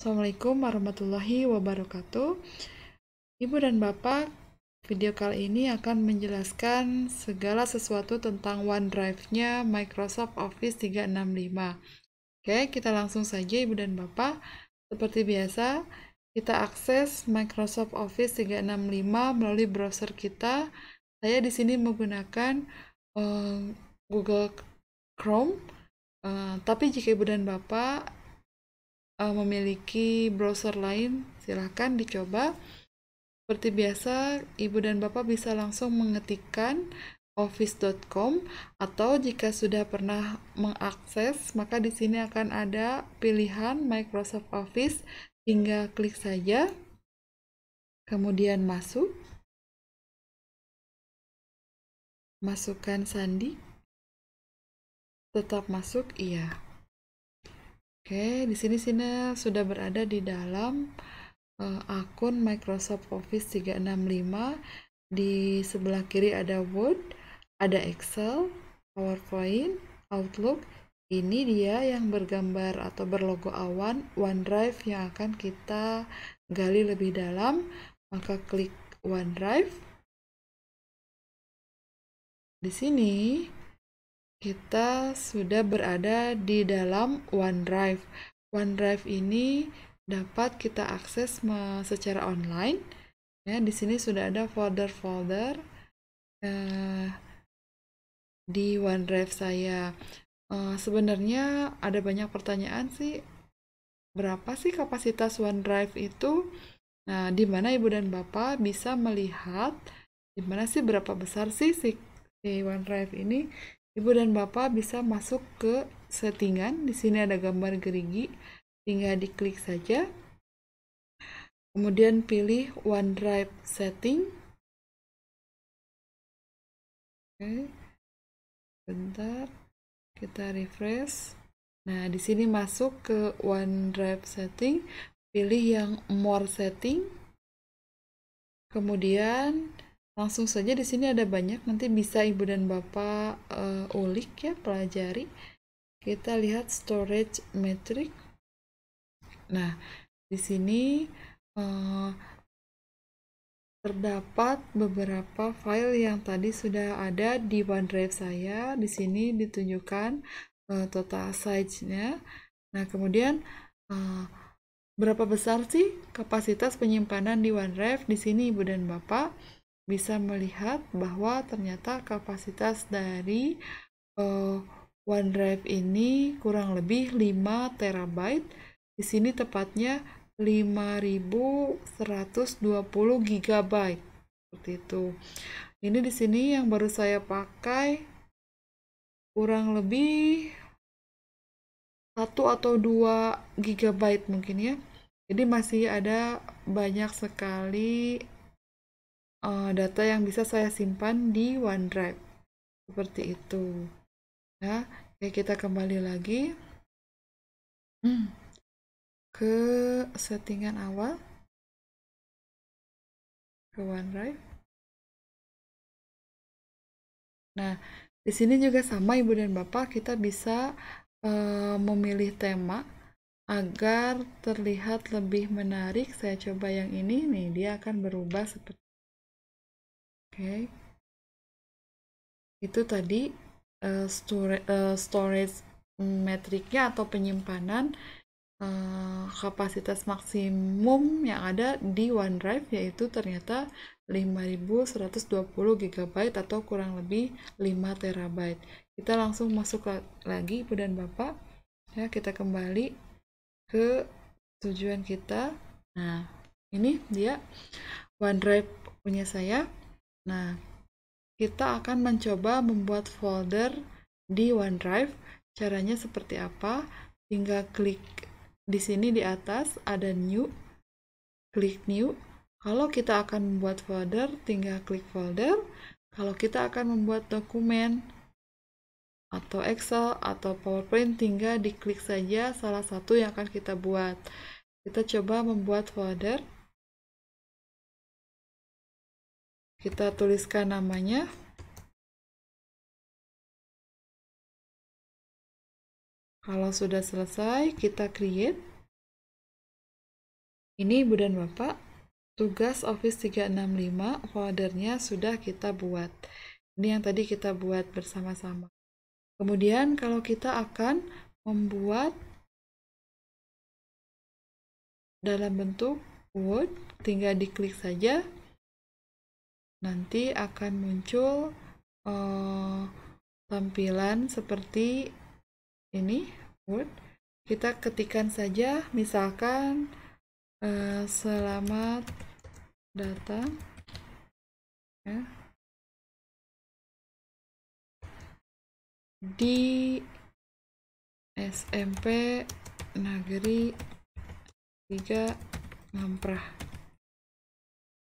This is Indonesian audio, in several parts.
Assalamualaikum warahmatullahi wabarakatuh. Ibu dan Bapak, video kali ini akan menjelaskan segala sesuatu tentang OneDrive-nya Microsoft Office 365. Oke, kita langsung saja Ibu dan Bapak. Seperti biasa, kita akses Microsoft Office 365 melalui browser kita. Saya di sini menggunakan uh, Google Chrome. Uh, tapi jika Ibu dan Bapak uh, memiliki browser lain, silahkan dicoba. Seperti biasa, ibu dan bapak bisa langsung mengetikkan office.com atau jika sudah pernah mengakses, maka di sini akan ada pilihan Microsoft Office hingga klik saja. Kemudian masuk. Masukkan sandi. Tetap masuk, iya. Oke, di sini sini sudah berada di dalam uh, akun Microsoft Office 365. Di sebelah kiri ada Word, ada Excel, PowerPoint, Outlook. Ini dia yang bergambar atau berlogo awan OneDrive yang akan kita gali lebih dalam. Maka klik OneDrive. Di sini kita sudah berada di dalam OneDrive. OneDrive ini dapat kita akses secara online. Ya, di sini sudah ada folder-folder uh, di OneDrive saya. Uh, sebenarnya ada banyak pertanyaan sih, berapa sih kapasitas OneDrive itu? Nah, di mana ibu dan bapak bisa melihat di mana sih berapa besar sih si, si OneDrive ini? Ibu dan Bapak bisa masuk ke settingan. Di sini ada gambar gerigi. Tinggal diklik saja. Kemudian pilih OneDrive setting. Oke. Bentar. Kita refresh. Nah, di sini masuk ke OneDrive setting, pilih yang more setting. Kemudian Langsung saja di sini ada banyak, nanti bisa Ibu dan Bapak uh, ulik ya, pelajari. Kita lihat storage metric. Nah, di sini uh, terdapat beberapa file yang tadi sudah ada di OneDrive saya. Di sini ditunjukkan uh, total size-nya. Nah, kemudian uh, berapa besar sih kapasitas penyimpanan di OneDrive? Di sini Ibu dan Bapak bisa melihat bahwa ternyata kapasitas dari uh, OneDrive ini kurang lebih 5 terabyte. Di sini tepatnya 5120 GB. Seperti itu. Ini di sini yang baru saya pakai kurang lebih 1 atau 2 GB mungkin ya. Jadi masih ada banyak sekali uh, data yang bisa saya simpan di OneDrive seperti itu ya oke kita kembali lagi hmm. ke settingan awal ke OneDrive nah di sini juga sama ibu dan bapak kita bisa uh, memilih tema agar terlihat lebih menarik saya coba yang ini nih dia akan berubah seperti okay. itu tadi uh, eh, store, uh, eh, storage metriknya atau penyimpanan uh, kapasitas maksimum yang ada di OneDrive yaitu ternyata 5120 GB atau kurang lebih 5 TB. Kita langsung masuk lagi Ibu dan Bapak. Ya, kita kembali ke tujuan kita. Nah, ini dia OneDrive punya saya. Nah, kita akan mencoba membuat folder di OneDrive. Caranya seperti apa? Tinggal klik di sini di atas ada new, klik new. Kalau kita akan membuat folder, tinggal klik folder. Kalau kita akan membuat dokumen atau Excel atau PowerPoint, tinggal diklik saja salah satu yang akan kita buat. Kita coba membuat folder. Kita tuliskan namanya. Kalau sudah selesai, kita create. Ini Ibu dan Bapak, tugas Office 365 foldernya sudah kita buat. Ini yang tadi kita buat bersama-sama. Kemudian kalau kita akan membuat dalam bentuk Word, tinggal diklik saja nanti akan muncul uh, tampilan seperti ini Word. Kita ketikkan saja misalkan uh, selamat datang ya. di SMP Negeri 3 Ngamprah.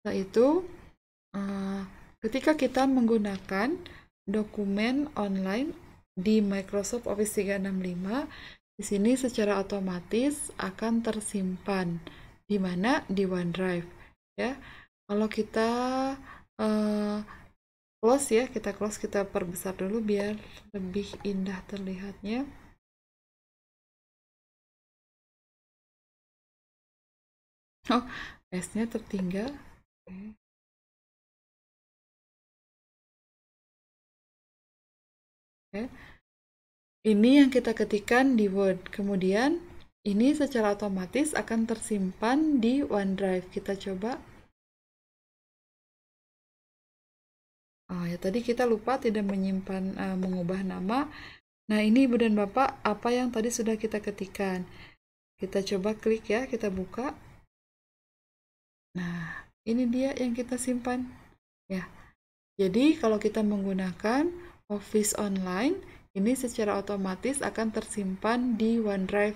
Setelah itu Uh, ketika kita menggunakan dokumen online di Microsoft Office 365, di sini secara otomatis akan tersimpan di mana di OneDrive ya. Kalau kita uh, close ya, kita close kita perbesar dulu biar lebih indah terlihatnya. Oh, S-nya tertinggal. Okay. Okay. Ya. Ini yang kita ketikkan di Word. Kemudian ini secara otomatis akan tersimpan di OneDrive. Kita coba. Oh ya tadi kita lupa tidak menyimpan uh, mengubah nama. Nah ini ibu dan bapak apa yang tadi sudah kita ketikkan. Kita coba klik ya, kita buka. Nah ini dia yang kita simpan. Ya. Jadi kalau kita menggunakan Office Online ini secara otomatis akan tersimpan di OneDrive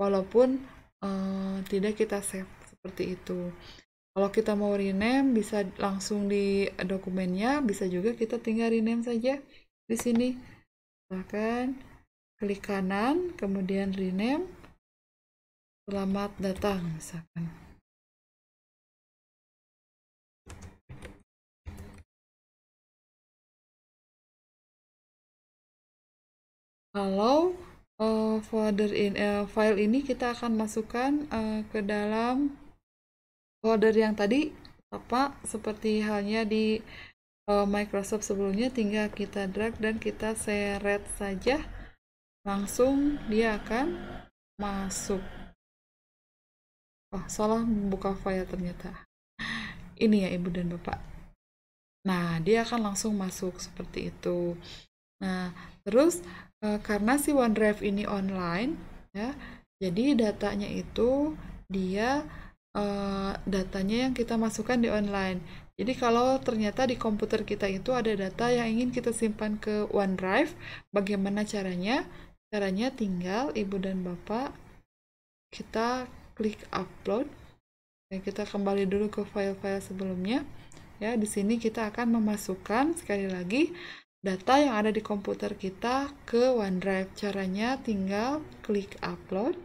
walaupun uh, tidak kita save seperti itu. Kalau kita mau rename bisa langsung di dokumennya, bisa juga kita tinggal rename saja di sini. Silahkan klik kanan, kemudian rename. Selamat datang misalkan. kalau uh, folder in uh, file ini kita akan masukkan uh, ke dalam folder yang tadi apa seperti halnya di uh, Microsoft sebelumnya tinggal kita drag dan kita seret saja langsung dia akan masuk oh salah membuka file ternyata ini ya ibu dan bapak nah dia akan langsung masuk seperti itu nah terus Eh, karena si OneDrive ini online ya jadi datanya itu dia uh, datanya yang kita masukkan di online jadi kalau ternyata di komputer kita itu ada data yang ingin kita simpan ke OneDrive bagaimana caranya caranya tinggal ibu dan bapak kita klik upload ya, kita kembali dulu ke file-file sebelumnya ya di sini kita akan memasukkan sekali lagi data yang ada di komputer kita ke OneDrive. Caranya tinggal klik upload.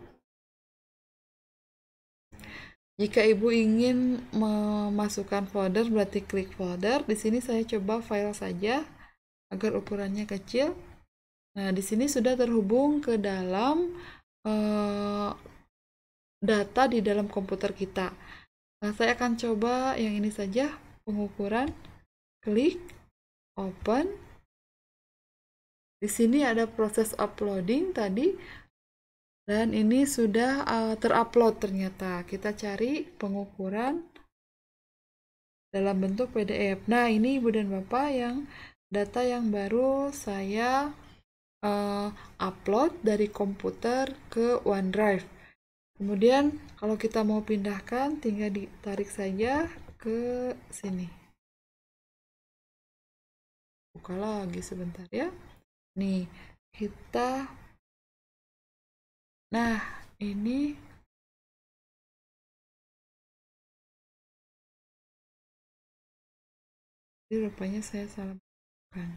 Jika Ibu ingin memasukkan folder, berarti klik folder. Di sini saya coba file saja agar ukurannya kecil. Nah, di sini sudah terhubung ke dalam uh, data di dalam komputer kita. Nah, saya akan coba yang ini saja, pengukuran. Klik, open. Di sini ada proses uploading tadi dan ini sudah uh, terupload ternyata. Kita cari pengukuran dalam bentuk PDF. Nah, ini Ibu dan Bapak yang data yang baru saya uh, upload dari komputer ke OneDrive. Kemudian kalau kita mau pindahkan tinggal ditarik saja ke sini. Buka lagi sebentar ya nih kita nah ini jadi rupanya saya salah bukan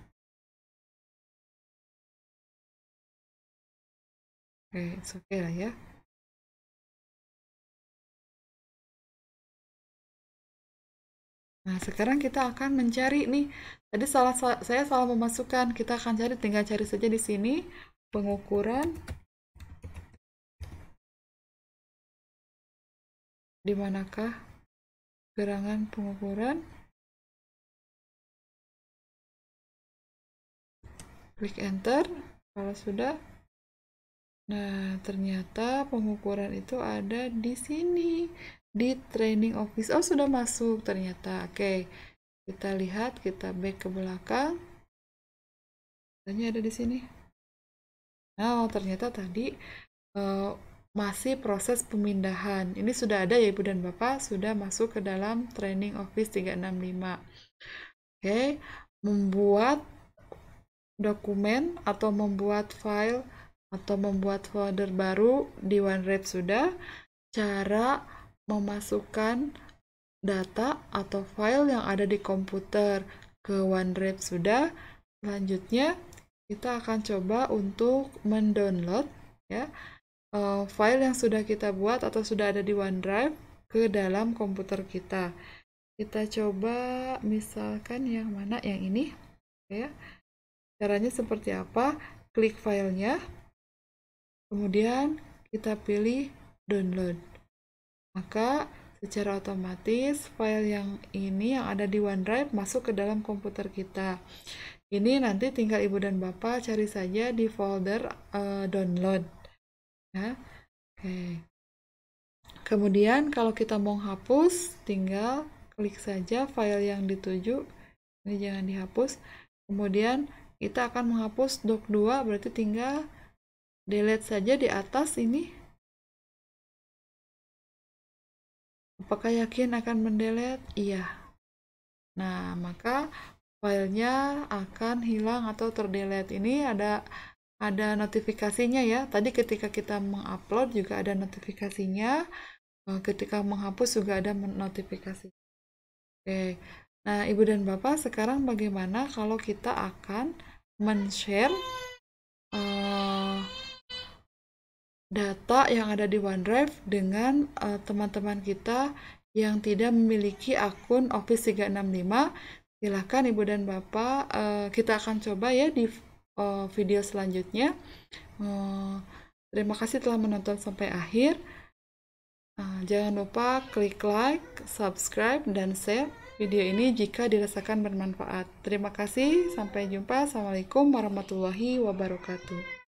oke okay, oke okay lah ya Nah, sekarang kita akan mencari nih. Tadi salah saya salah memasukkan. Kita akan cari tinggal cari saja di sini pengukuran di manakah gerangan pengukuran? Klik enter kalau sudah. Nah, ternyata pengukuran itu ada di sini di training office. Oh, sudah masuk ternyata. Oke. Okay. Kita lihat, kita back ke belakang. Tanya ada di sini. oh, ternyata tadi uh, masih proses pemindahan. Ini sudah ada ya Ibu dan Bapak, sudah masuk ke dalam training office 365. Oke, okay. membuat dokumen atau membuat file atau membuat folder baru di OneDrive sudah. Cara memasukkan data atau file yang ada di komputer ke OneDrive sudah. Selanjutnya kita akan coba untuk mendownload ya eh, file yang sudah kita buat atau sudah ada di OneDrive ke dalam komputer kita. Kita coba misalkan yang mana yang ini ya. Caranya seperti apa? Klik filenya, kemudian kita pilih download. Maka secara otomatis file yang ini yang ada di OneDrive masuk ke dalam komputer kita. Ini nanti tinggal ibu dan bapak cari saja di folder uh, download. Ya. Oke. Kemudian kalau kita mau hapus, tinggal klik saja file yang dituju. Ini jangan dihapus. Kemudian kita akan menghapus doc 2 berarti tinggal delete saja di atas ini Apakah yakin akan mendelete? Iya. Nah, maka filenya akan hilang atau terdelete. Ini ada ada notifikasinya ya. Tadi ketika kita mengupload juga ada notifikasinya. Eh, ketika menghapus juga ada notifikasi. Oke. Nah, Ibu dan Bapak, sekarang bagaimana kalau kita akan men-share data yang ada di OneDrive dengan eh, teman-teman uh, kita yang tidak memiliki akun Office 365. Silahkan Ibu dan Bapak, uh, kita akan coba ya di uh, video selanjutnya. Uh, terima kasih telah menonton sampai akhir. jangan lupa klik like, subscribe, dan share video ini jika dirasakan bermanfaat. Terima kasih, sampai jumpa. Assalamualaikum warahmatullahi wabarakatuh.